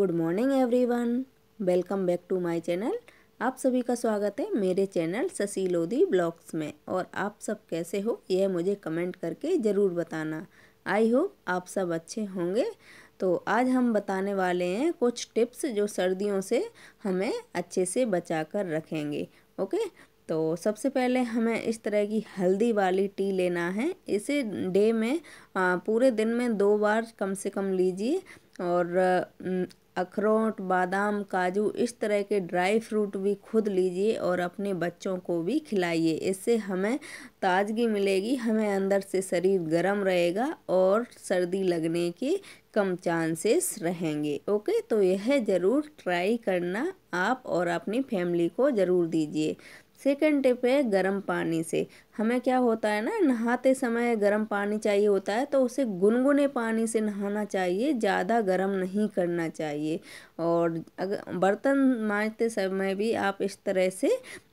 good morning everyone welcome back to my channel आप सभी का स्वागत है मेरे चैनल शशि लोधी ब्लॉग्स में और आप सब कैसे हो यह मुझे कमेंट करके ज़रूर बताना आई होप आप सब अच्छे होंगे तो आज हम बताने वाले हैं कुछ टिप्स जो सर्दियों से हमें अच्छे से बचा कर रखेंगे ओके तो सबसे पहले हमें इस तरह की हल्दी वाली टी लेना है इसे डे में पूरे दिन में दो बार कम से कम लीजिए और अखरोट बादाम काजू इस तरह के ड्राई फ्रूट भी खुद लीजिए और अपने बच्चों को भी खिलाइए इससे हमें ताजगी मिलेगी हमें अंदर से शरीर गर्म रहेगा और सर्दी लगने के कम चांसेस रहेंगे ओके तो यह ज़रूर ट्राई करना आप और अपनी फैमिली को ज़रूर दीजिए सेकेंड टिप है गर्म पानी से हमें क्या होता है ना नहाते समय गर्म पानी चाहिए होता है तो उसे गुनगुने पानी से नहाना चाहिए ज़्यादा गर्म नहीं करना चाहिए और अगर बर्तन माँजते समय भी आप इस तरह से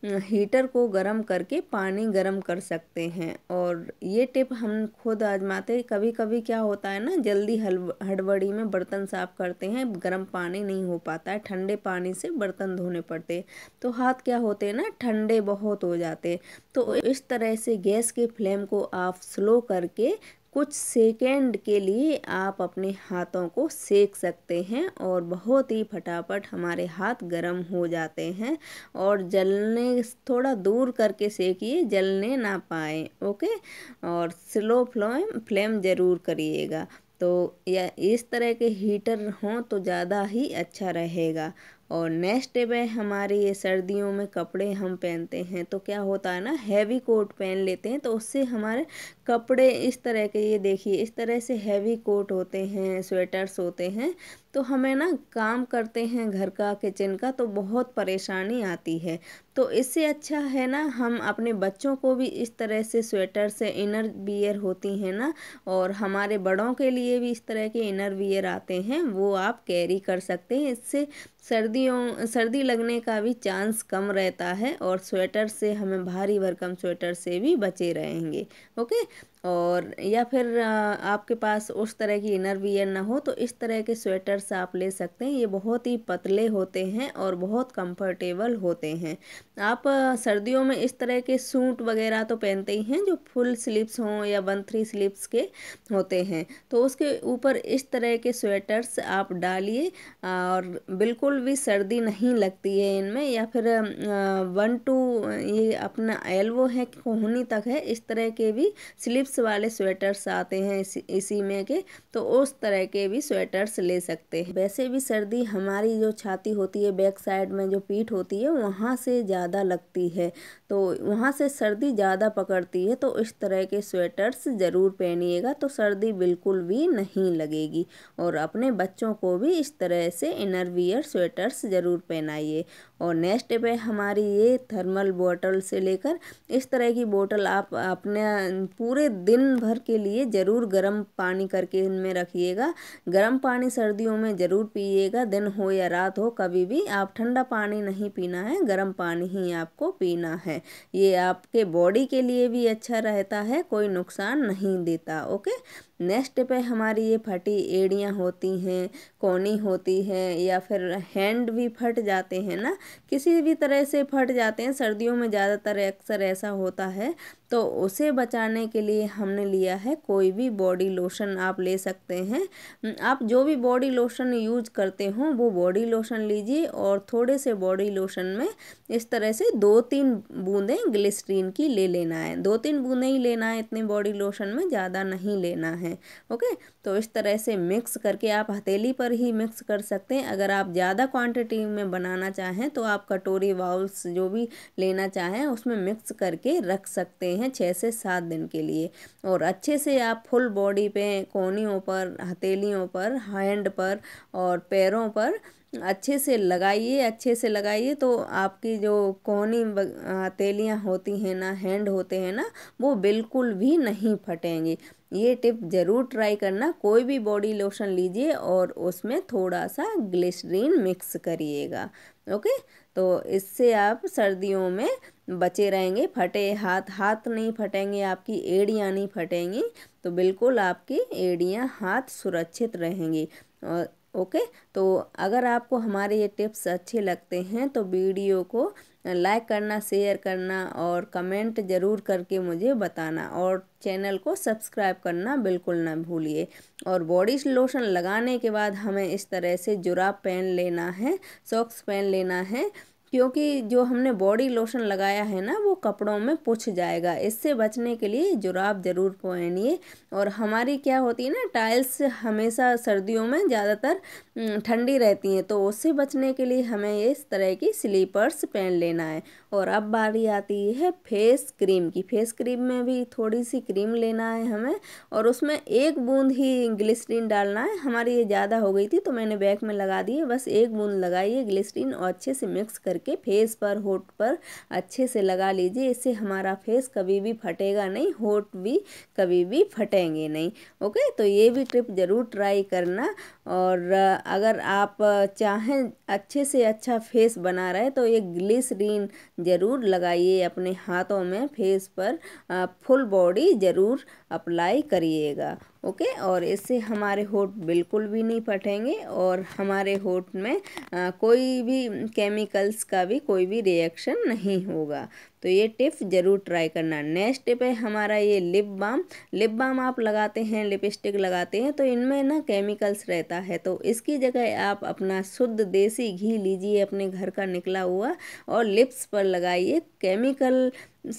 हीटर को गर्म करके पानी गर्म कर सकते हैं और ये टिप हम खुद आजमाते कभी कभी क्या होता है ना जल्दी हल हड़बड़ी में बर्तन साफ करते हैं गर्म पानी नहीं हो पाता है ठंडे पानी से बर्तन धोने पड़ते तो हाथ क्या होते हैं ना ठंडे बहुत हो जाते तो इस तरह से गैस के फ्लेम को आप स्लो करके कुछ सेकेंड के लिए आप अपने हाथों को सेक सकते हैं और बहुत ही फटाफट हमारे हाथ गर्म हो जाते हैं और जलने थोड़ा दूर करके सेकिए जलने ना पाए ओके और स्लो फ्लेम फ्लेम ज़रूर करिएगा तो या इस तरह के हीटर हों तो ज़्यादा ही अच्छा रहेगा और नेक्स्ट डे में हमारे ये सर्दियों में कपड़े हम पहनते हैं तो क्या होता है ना हैवी कोट पहन लेते हैं तो उससे हमारे कपड़े इस तरह के ये देखिए इस तरह से हैवी कोट होते हैं स्वेटर्स होते हैं तो हमें ना काम करते हैं घर का किचन का तो बहुत परेशानी आती है तो इससे अच्छा है ना हम अपने बच्चों को भी इस तरह से स्वेटर से इनर वियर होती हैं ना और हमारे बड़ों के लिए भी इस तरह के इनर वियर आते हैं वो आप कैरी कर सकते हैं इससे सर्दियों सर्दी लगने का भी चांस कम रहता है और स्वेटर से हमें भारी भरकम स्वेटर से भी बचे रहेंगे ओके और या फिर आपके पास उस तरह की इनर वियर ना हो तो इस तरह के स्वेटर्स आप ले सकते हैं ये बहुत ही पतले होते हैं और बहुत कंफर्टेबल होते हैं आप सर्दियों में इस तरह के सूट वगैरह तो पहनते ही हैं जो फुल स्लीव्स हों या वन थ्री स्लीव्स के होते हैं तो उसके ऊपर इस तरह के स्वेटर्स आप डालिए और बिल्कुल भी सर्दी नहीं लगती है इनमें या फिर वन टू ये अपना एल्वो है कोहनी तक है इस तरह के भी स्लीप्स वाले स्वेटर्स आते हैं इसी इसी में के तो उस तरह के भी स्वेटर्स ले सकते हैं वैसे भी सर्दी हमारी जो छाती होती है बैक साइड में जो पीठ होती है वहाँ से ज़्यादा लगती है तो वहाँ से सर्दी ज़्यादा पकड़ती है तो इस तरह के स्वेटर्स ज़रूर पहनिएगा तो सर्दी बिल्कुल भी नहीं लगेगी और अपने बच्चों को भी इस तरह से इनरवियर स्वेटर्स ज़रूर पहनाइए और नेक्स्ट पे हमारी ये थर्मल बोतल से लेकर इस तरह की बोतल आप अपने पूरे दिन भर के लिए ज़रूर गर्म पानी करके इनमें रखिएगा गर्म पानी सर्दियों में ज़रूर पिएगा दिन हो या रात हो कभी भी आप ठंडा पानी नहीं पीना है गर्म पानी ही आपको पीना है ये आपके बॉडी के लिए भी अच्छा रहता है कोई नुकसान नहीं देता ओके नेक्स्ट पे हमारी ये फटी एड़ियाँ होती हैं कोनी होती है या फिर हैंड भी फट जाते हैं ना किसी भी तरह से फट जाते हैं सर्दियों में ज़्यादातर अक्सर ऐसा होता है तो उसे बचाने के लिए हमने लिया है कोई भी बॉडी लोशन आप ले सकते हैं आप जो भी बॉडी लोशन यूज करते हो वो बॉडी लोशन लीजिए और थोड़े से बॉडी लोशन में इस तरह से दो तीन बूंदें ग्लिसरीन की ले लेना है दो तीन बूंदें ही लेना है इतने बॉडी लोशन में ज़्यादा नहीं लेना है ओके तो इस तरह से मिक्स करके आप हथेली पर ही मिक्स कर सकते हैं अगर आप ज़्यादा क्वान्टिटी में बनाना चाहें तो आप कटोरी बाउल्स जो भी लेना चाहें उसमें मिक्स करके रख सकते हैं छः से सात दिन के लिए और अच्छे से आप फुल बॉडी पे कोनियों पर हथेलियों पर हैंड पर और पैरों पर अच्छे से लगाइए अच्छे से लगाइए तो आपकी जो कोहनी हथेलियाँ होती हैं ना हैंड होते हैं ना वो बिल्कुल भी नहीं फटेंगे ये टिप ज़रूर ट्राई करना कोई भी बॉडी लोशन लीजिए और उसमें थोड़ा सा ग्लिसरीन मिक्स करिएगा ओके तो इससे आप सर्दियों में बचे रहेंगे फटे हाथ हाथ नहीं फटेंगे आपकी एड़ियाँ नहीं फटेंगी तो बिल्कुल आपकी एड़ियाँ हाथ सुरक्षित रहेंगी और ओके तो अगर आपको हमारे ये टिप्स अच्छे लगते हैं तो वीडियो को लाइक करना शेयर करना और कमेंट ज़रूर करके मुझे बताना और चैनल को सब्सक्राइब करना बिल्कुल ना भूलिए और बॉडी लोशन लगाने के बाद हमें इस तरह से जुराब पहन लेना है सॉक्स पहन लेना है क्योंकि जो हमने बॉडी लोशन लगाया है ना वो कपड़ों में पुछ जाएगा इससे बचने के लिए जुराब ज़रूर पहनिए और हमारी क्या होती है ना टाइल्स हमेशा सर्दियों में ज़्यादातर ठंडी रहती हैं तो उससे बचने के लिए हमें इस तरह की स्लीपर्स पहन लेना है और अब बारी आती है फेस क्रीम की फेस क्रीम में भी थोड़ी सी क्रीम लेना है हमें और उसमें एक बूंद ही ग्लिसरीन डालना है हमारी ये ज़्यादा हो गई थी तो मैंने बैग में लगा दी है बस एक बूंद लगाइए ग्लिसरीन और अच्छे से मिक्स करके करके फेस पर होठ पर अच्छे से लगा लीजिए इससे हमारा फेस कभी भी फटेगा नहीं होठ भी कभी भी फटेंगे नहीं ओके तो ये भी ट्रिप ज़रूर ट्राई करना और अगर आप चाहें अच्छे से अच्छा फेस बना रहे तो ये ग्लिसरीन ज़रूर लगाइए अपने हाथों में फेस पर फुल बॉडी ज़रूर अप्लाई करिएगा ओके और इससे हमारे होठ बिल्कुल भी नहीं फटेंगे और हमारे होठ में आ, कोई भी केमिकल्स का भी कोई भी रिएक्शन नहीं होगा तो ये टिप ज़रूर ट्राई करना नेक्स्ट टिप है हमारा ये लिप बाम लिप बाम आप लगाते हैं लिपस्टिक लगाते हैं तो इनमें ना केमिकल्स रहता है तो इसकी जगह आप अपना शुद्ध देसी घी लीजिए अपने घर का निकला हुआ और लिप्स पर लगाइए केमिकल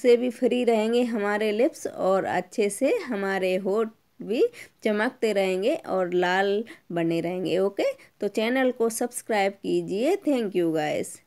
से भी फ्री रहेंगे हमारे लिप्स और अच्छे से हमारे होठ भी चमकते रहेंगे और लाल बने रहेंगे ओके तो चैनल को सब्सक्राइब कीजिए थैंक यू गाइस